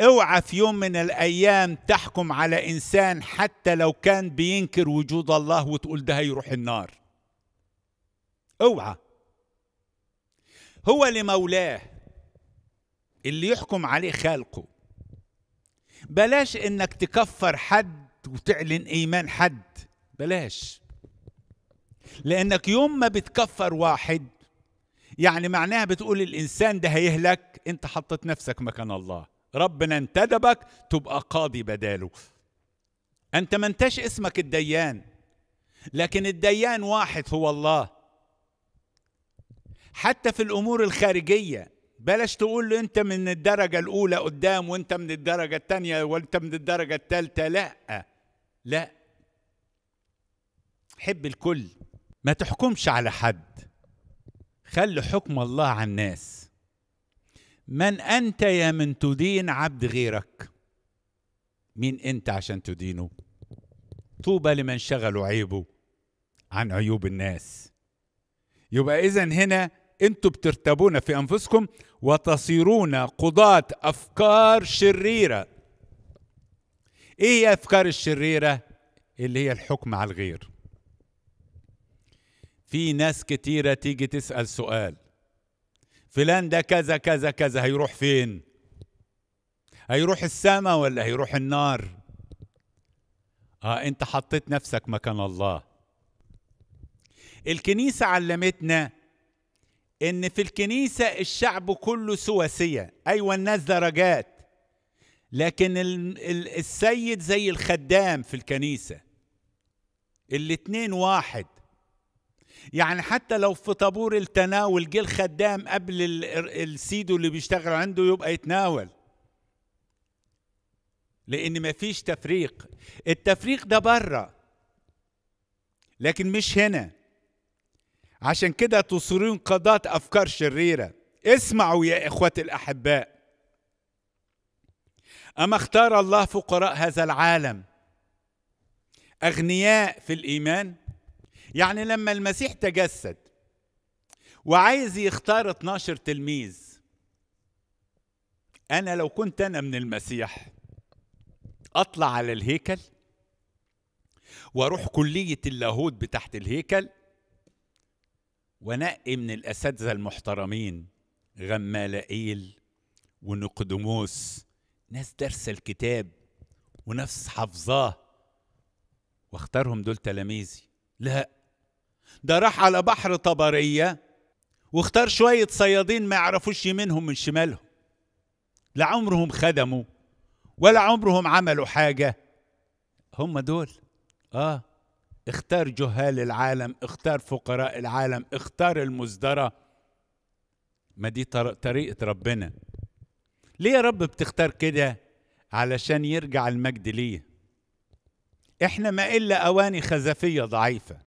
اوعى في يوم من الايام تحكم على انسان حتى لو كان بينكر وجود الله وتقول ده هيروح النار اوعى هو لمولاه اللي يحكم عليه خالقه بلاش انك تكفر حد وتعلن ايمان حد بلاش لانك يوم ما بتكفر واحد يعني معناها بتقول الانسان ده هيهلك انت حطيت نفسك مكان الله ربنا انتدبك تبقى قاضي بداله انت ما انتش اسمك الديان لكن الديان واحد هو الله حتى في الامور الخارجيه بلاش تقول له انت من الدرجه الاولى قدام وانت من الدرجه الثانيه وانت من الدرجه الثالثه لا لا حب الكل ما تحكمش على حد خلي حكم الله على الناس من أنت يا من تدين عبد غيرك مين أنت عشان تدينه طوبى لمن شغل عيبه عن عيوب الناس يبقى إذا هنا انتم بترتبون في أنفسكم وتصيرون قضاة أفكار شريرة إيه هي أفكار الشريرة اللي هي الحكم على الغير في ناس كتيرة تيجي تسأل سؤال فلان ده كذا كذا كذا هيروح فين هيروح السماء ولا هيروح النار اه انت حطيت نفسك مكان الله الكنيسه علمتنا ان في الكنيسه الشعب كله سواسيه ايوه الناس درجات لكن السيد زي الخدام في الكنيسه الاتنين واحد يعني حتى لو في طابور التناول جه الخدام قبل السيدو اللي بيشتغل عنده يبقى يتناول لان مفيش تفريق التفريق ده بره لكن مش هنا عشان كده تصرون قضاة افكار شريره اسمعوا يا اخوتي الاحباء اما اختار الله فقراء هذا العالم اغنياء في الايمان يعني لما المسيح تجسد وعايز يختار 12 تلميذ انا لو كنت انا من المسيح اطلع على الهيكل واروح كليه اللاهوت بتاعت الهيكل وانقي من الاساتذه المحترمين غمالائيل ونقدموس ناس دارسه الكتاب ونفس حافظاه واختارهم دول تلاميذي لا ده راح على بحر طبرية واختار شوية صيادين ما يعرفوش يمينهم من شمالهم لا عمرهم خدموا ولا عمرهم عملوا حاجة هم دول آه اختار جهال العالم اختار فقراء العالم اختار المزدرة ما دي طريقة ربنا ليه يا رب بتختار كده علشان يرجع المجد ليه احنا ما إلا أواني خزفية ضعيفة